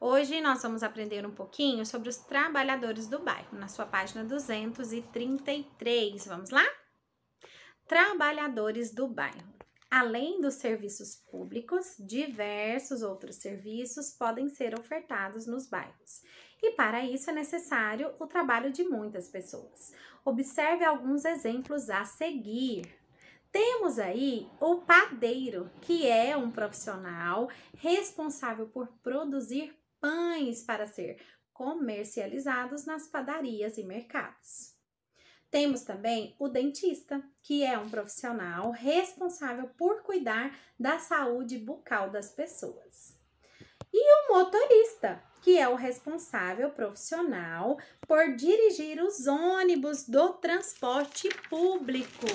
Hoje nós vamos aprender um pouquinho sobre os trabalhadores do bairro, na sua página 233. Vamos lá? Trabalhadores do bairro. Além dos serviços públicos, diversos outros serviços podem ser ofertados nos bairros. E para isso é necessário o trabalho de muitas pessoas. Observe alguns exemplos a seguir. Temos aí o padeiro, que é um profissional responsável por produzir pães para ser comercializados nas padarias e mercados. Temos também o dentista, que é um profissional responsável por cuidar da saúde bucal das pessoas. E o motorista, que é o responsável profissional por dirigir os ônibus do transporte público.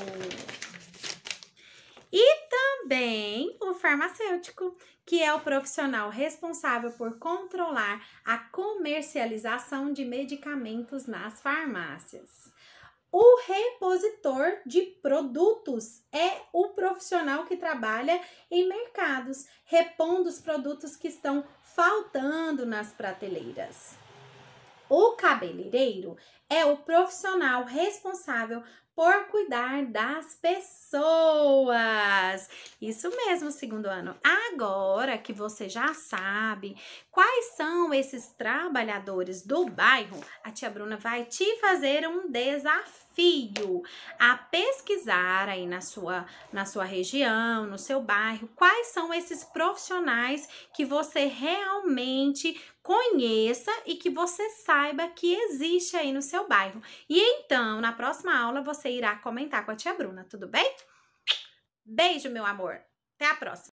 E também farmacêutico, que é o profissional responsável por controlar a comercialização de medicamentos nas farmácias. O repositor de produtos é o profissional que trabalha em mercados, repondo os produtos que estão faltando nas prateleiras. O cabeleireiro é o profissional responsável por cuidar das pessoas isso mesmo, segundo ano. Agora que você já sabe quais são esses trabalhadores do bairro, a tia Bruna vai te fazer um desafio a pesquisar aí na sua, na sua região, no seu bairro, quais são esses profissionais que você realmente conheça e que você saiba que existe aí no seu bairro. E então, na próxima aula, você irá comentar com a tia Bruna, tudo bem? Beijo, meu amor. Até a próxima.